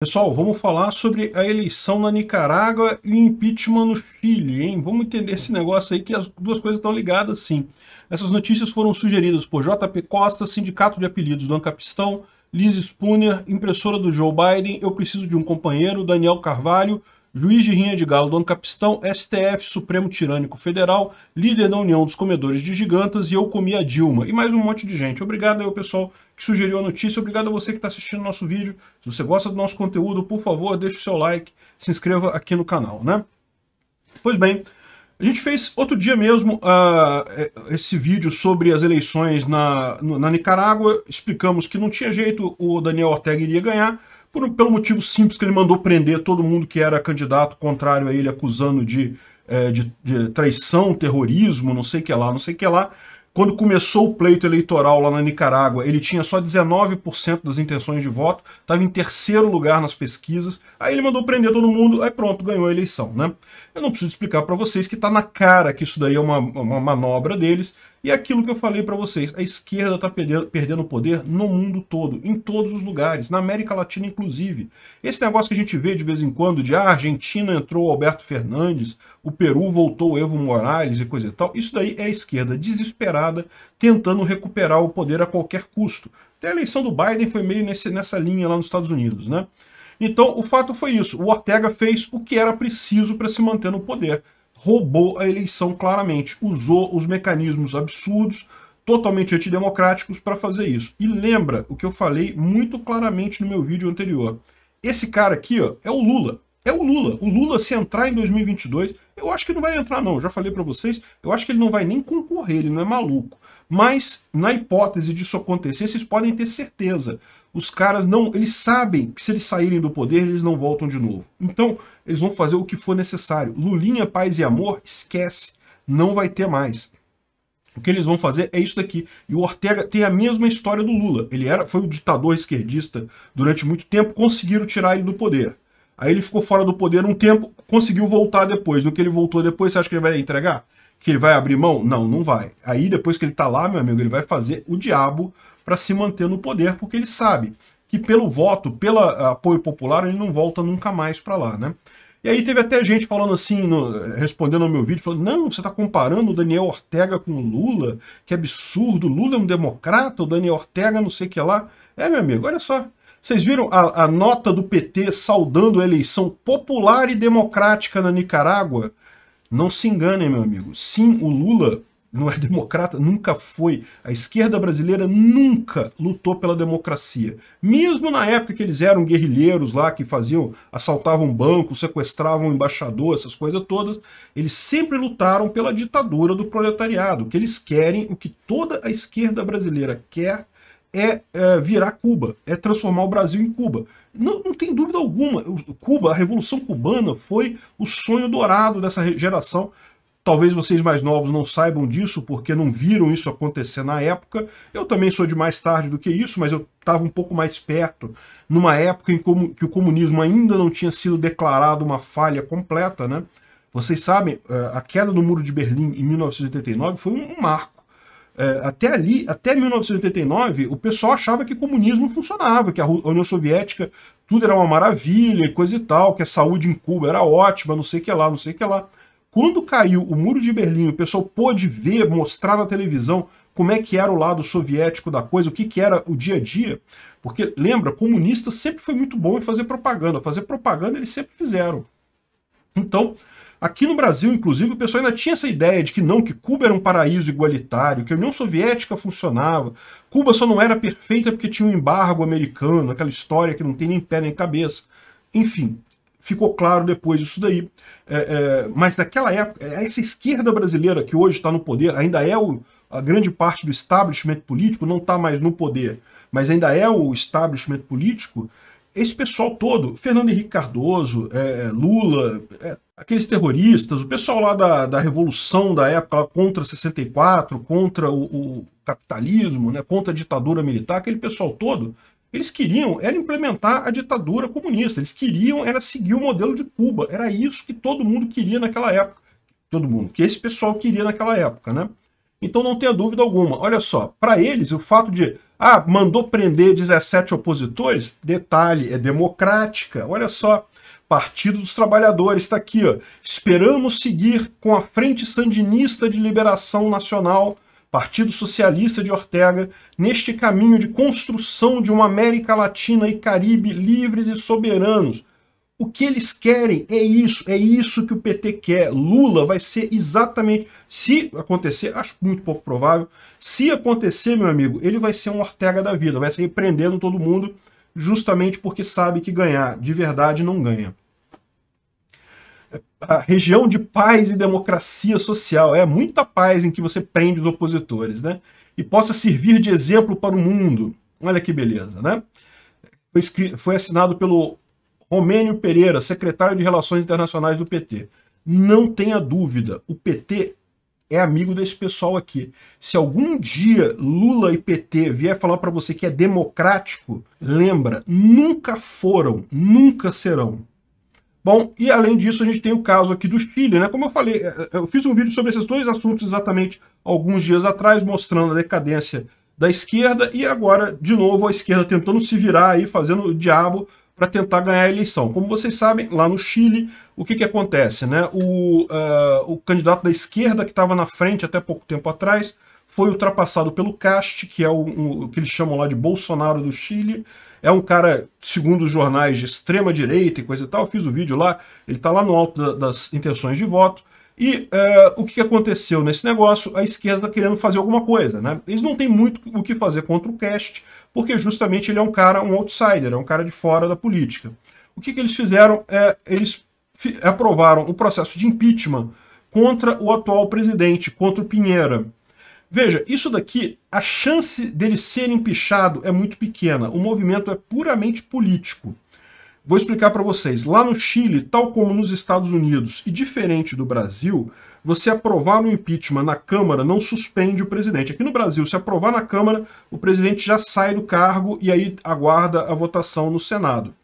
Pessoal, vamos falar sobre a eleição na Nicarágua e o impeachment no Chile, hein? Vamos entender esse negócio aí que as duas coisas estão ligadas sim. Essas notícias foram sugeridas por JP Costa, Sindicato de Apelidos do Ancapistão, Liz Spooner, impressora do Joe Biden, Eu Preciso de um Companheiro, Daniel Carvalho, Juiz de Rinha de Galo do Ancapistão, STF, Supremo Tirânico Federal, líder da União dos Comedores de Gigantas e Eu Comi a Dilma. E mais um monte de gente. Obrigado aí, pessoal, que sugeriu a notícia. Obrigado a você que está assistindo nosso vídeo. Se você gosta do nosso conteúdo, por favor, deixe o seu like, se inscreva aqui no canal, né? Pois bem, a gente fez outro dia mesmo uh, esse vídeo sobre as eleições na, na Nicarágua. Explicamos que não tinha jeito, o Daniel Ortega iria ganhar, por, pelo motivo simples que ele mandou prender todo mundo que era candidato contrário a ele, acusando de, é, de, de traição, terrorismo, não sei o que lá, não sei o que lá. Quando começou o pleito eleitoral lá na Nicarágua, ele tinha só 19% das intenções de voto, estava em terceiro lugar nas pesquisas. Aí ele mandou prender todo mundo, aí pronto, ganhou a eleição, né? Eu não preciso explicar para vocês que está na cara que isso daí é uma, uma manobra deles. E aquilo que eu falei para vocês, a esquerda está perdendo poder no mundo todo, em todos os lugares, na América Latina inclusive. Esse negócio que a gente vê de vez em quando de ah, a Argentina entrou o Alberto Fernandes, o Peru voltou o Evo Morales e coisa e tal, isso daí é a esquerda desesperada tentando recuperar o poder a qualquer custo. Até a eleição do Biden foi meio nesse, nessa linha lá nos Estados Unidos, né? Então, o fato foi isso. O Ortega fez o que era preciso para se manter no poder roubou a eleição claramente, usou os mecanismos absurdos, totalmente antidemocráticos para fazer isso. E lembra o que eu falei muito claramente no meu vídeo anterior. Esse cara aqui ó, é o Lula. É o Lula. O Lula, se entrar em 2022, eu acho que não vai entrar não, eu já falei para vocês, eu acho que ele não vai nem concorrer, ele não é maluco. Mas, na hipótese disso acontecer, vocês podem ter certeza os caras não, eles sabem que se eles saírem do poder, eles não voltam de novo. Então, eles vão fazer o que for necessário. Lulinha, paz e amor, esquece, não vai ter mais. O que eles vão fazer é isso daqui. E o Ortega tem a mesma história do Lula. Ele era, foi um ditador esquerdista durante muito tempo, conseguiram tirar ele do poder. Aí ele ficou fora do poder um tempo, conseguiu voltar depois. No que ele voltou depois, você acha que ele vai entregar? Que ele vai abrir mão? Não, não vai. Aí depois que ele tá lá, meu amigo, ele vai fazer o diabo para se manter no poder, porque ele sabe que pelo voto, pelo ah, apoio popular, ele não volta nunca mais para lá, né? E aí teve até gente falando assim, no, respondendo ao meu vídeo, falando, não, você está comparando o Daniel Ortega com o Lula? Que absurdo, Lula é um democrata, o Daniel Ortega não sei o que lá. É, meu amigo, olha só. Vocês viram a, a nota do PT saudando a eleição popular e democrática na Nicarágua? Não se enganem, meu amigo. Sim, o Lula não é democrata, nunca foi. A esquerda brasileira nunca lutou pela democracia. Mesmo na época que eles eram guerrilheiros lá, que faziam, assaltavam bancos, sequestravam embaixador, essas coisas todas, eles sempre lutaram pela ditadura do proletariado. O que eles querem, o que toda a esquerda brasileira quer, é, é virar Cuba, é transformar o Brasil em Cuba. Não, não tem dúvida alguma. Cuba, a Revolução Cubana foi o sonho dourado dessa geração Talvez vocês mais novos não saibam disso porque não viram isso acontecer na época. Eu também sou de mais tarde do que isso, mas eu estava um pouco mais perto, numa época em que o comunismo ainda não tinha sido declarado uma falha completa, né? Vocês sabem, eh, a queda do Muro de Berlim em 1989 foi um marco. Eh, até ali, até 1989, o pessoal achava que o comunismo funcionava, que a União Soviética tudo era uma maravilha e coisa e tal, que a saúde em Cuba era ótima, não sei o que lá, não sei o que lá. Quando caiu o muro de Berlim, o pessoal pôde ver, mostrar na televisão como é que era o lado soviético da coisa, o que, que era o dia a dia. Porque, lembra, comunista sempre foi muito bom em fazer propaganda. Fazer propaganda eles sempre fizeram. Então, aqui no Brasil, inclusive, o pessoal ainda tinha essa ideia de que não, que Cuba era um paraíso igualitário, que a União Soviética funcionava. Cuba só não era perfeita porque tinha um embargo americano, aquela história que não tem nem pé nem cabeça. Enfim, ficou claro depois isso daí. É, é, mas naquela época, é, essa esquerda brasileira que hoje está no poder, ainda é o, a grande parte do establishment político, não está mais no poder, mas ainda é o establishment político, esse pessoal todo, Fernando Henrique Cardoso, é, é Lula, é, aqueles terroristas, o pessoal lá da, da revolução da época, contra 64, contra o, o capitalismo, né, contra a ditadura militar, aquele pessoal todo, eles queriam era implementar a ditadura comunista, eles queriam era seguir o modelo de Cuba. Era isso que todo mundo queria naquela época. Todo mundo, que esse pessoal queria naquela época, né? Então não tenha dúvida alguma. Olha só, para eles o fato de ah, mandou prender 17 opositores, detalhe, é democrática. Olha só, Partido dos Trabalhadores está aqui, ó. Esperamos seguir com a Frente Sandinista de Liberação Nacional Partido Socialista de Ortega, neste caminho de construção de uma América Latina e Caribe livres e soberanos. O que eles querem é isso, é isso que o PT quer. Lula vai ser exatamente, se acontecer, acho muito pouco provável, se acontecer, meu amigo, ele vai ser um Ortega da vida, vai sair prendendo todo mundo justamente porque sabe que ganhar de verdade não ganha a região de paz e democracia social. É muita paz em que você prende os opositores, né? E possa servir de exemplo para o mundo. Olha que beleza, né? Foi, escrito, foi assinado pelo Romênio Pereira, secretário de Relações Internacionais do PT. Não tenha dúvida, o PT é amigo desse pessoal aqui. Se algum dia Lula e PT vier falar para você que é democrático, lembra, nunca foram, nunca serão. Bom, e além disso, a gente tem o caso aqui do Chile, né? Como eu falei, é, é, eu fiz um vídeo sobre esses dois assuntos exatamente alguns dias atrás, mostrando a decadência da esquerda e agora, de novo, a esquerda tentando se virar aí, fazendo o diabo para tentar ganhar a eleição. Como vocês sabem, lá no Chile, o que, que acontece? Né? O, uh, o candidato da esquerda que estava na frente até pouco tempo atrás foi ultrapassado pelo Cast, que é o, o, que eles chamam lá de Bolsonaro do Chile, é um cara, segundo os jornais, de extrema direita e coisa e tal. Eu fiz o vídeo lá, ele está lá no alto da, das intenções de voto. E uh, o que aconteceu nesse negócio? A esquerda está querendo fazer alguma coisa, né? Eles não têm muito o que fazer contra o Cast, porque justamente ele é um cara, um outsider, é um cara de fora da política. O que, que eles fizeram? É, eles aprovaram o processo de impeachment contra o atual presidente, contra o Pinheira. Veja, isso daqui, a chance dele ser empichado é muito pequena. O movimento é puramente político. Vou explicar para vocês. Lá no Chile, tal como nos Estados Unidos e diferente do Brasil, você aprovar um impeachment na Câmara não suspende o presidente. Aqui no Brasil, se aprovar na Câmara, o presidente já sai do cargo e aí aguarda a votação no Senado.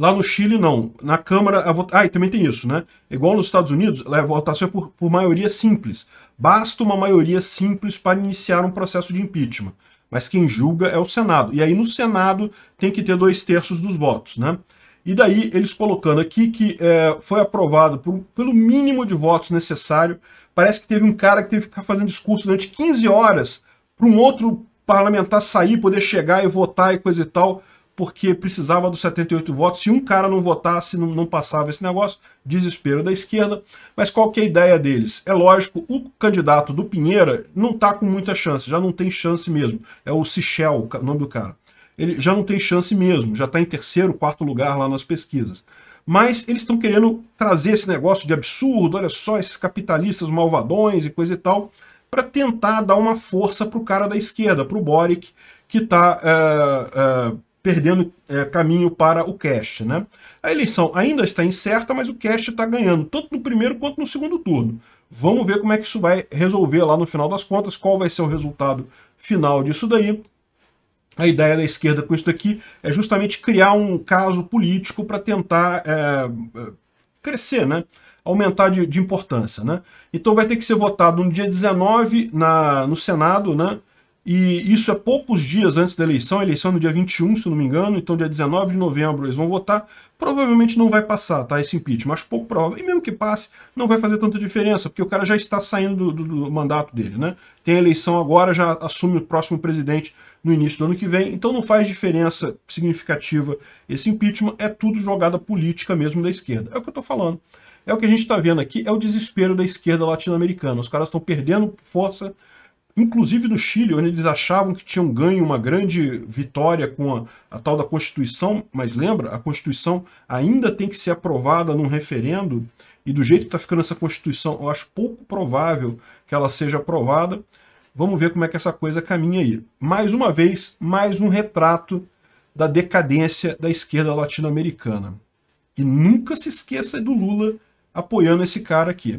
Lá no Chile, não. Na Câmara, a vota... Ah, e também tem isso, né? Igual nos Estados Unidos, é, a votação é por, por maioria simples. Basta uma maioria simples para iniciar um processo de impeachment. Mas quem julga é o Senado. E aí no Senado tem que ter dois terços dos votos, né? E daí eles colocando aqui que é, foi aprovado por, pelo mínimo de votos necessário. Parece que teve um cara que teve que ficar fazendo discurso durante 15 horas para um outro parlamentar sair, poder chegar e votar e coisa e tal porque precisava dos 78 votos. Se um cara não votasse, não, não passava esse negócio. Desespero da esquerda. Mas qual que é a ideia deles? É lógico, o candidato do Pinheira não está com muita chance, já não tem chance mesmo. É o Sichel, o nome do cara. Ele já não tem chance mesmo, já está em terceiro, quarto lugar lá nas pesquisas. Mas eles estão querendo trazer esse negócio de absurdo, olha só, esses capitalistas malvadões e coisa e tal, para tentar dar uma força para o cara da esquerda, para o Boric, que está... Uh, eh, uh, eh, perdendo é, caminho para o cash. Né? A eleição ainda está incerta, mas o cash está ganhando, tanto no primeiro quanto no segundo turno. Vamos ver como é que isso vai resolver lá no final das contas, qual vai ser o resultado final disso daí. A ideia da esquerda com isso daqui é justamente criar um caso político para tentar é, é crescer, né? aumentar de, de, importância. Né? Então vai ter que ser votado no dia 19 na, no Senado, né? E isso é poucos dias antes da eleição, a eleição é no dia 21, se não me engano, então dia 19 de novembro eles vão votar. Provavelmente não vai passar, tá? Esse impeachment, acho pouco provável. E mesmo que passe, não vai fazer tanta diferença, porque o cara já está saindo do, do, do mandato dele, né? Tem a eleição agora, já assume o próximo presidente no início do ano que vem, então não faz diferença significativa esse impeachment, é tudo jogada política mesmo da esquerda. É o que eu tô falando. É o que a gente está vendo aqui, é o desespero da esquerda latino-americana. Os caras estão perdendo força inclusive no Chile, onde eles achavam que tinham ganho uma grande vitória com a, a tal da Constituição, mas lembra, a Constituição ainda tem que ser aprovada num referendo, e do jeito que está ficando essa Constituição, eu acho pouco provável que ela seja aprovada. Vamos ver como é que essa coisa caminha aí. Mais uma vez, mais um retrato da decadência da esquerda latino-americana. E nunca se esqueça do Lula apoiando esse cara aqui.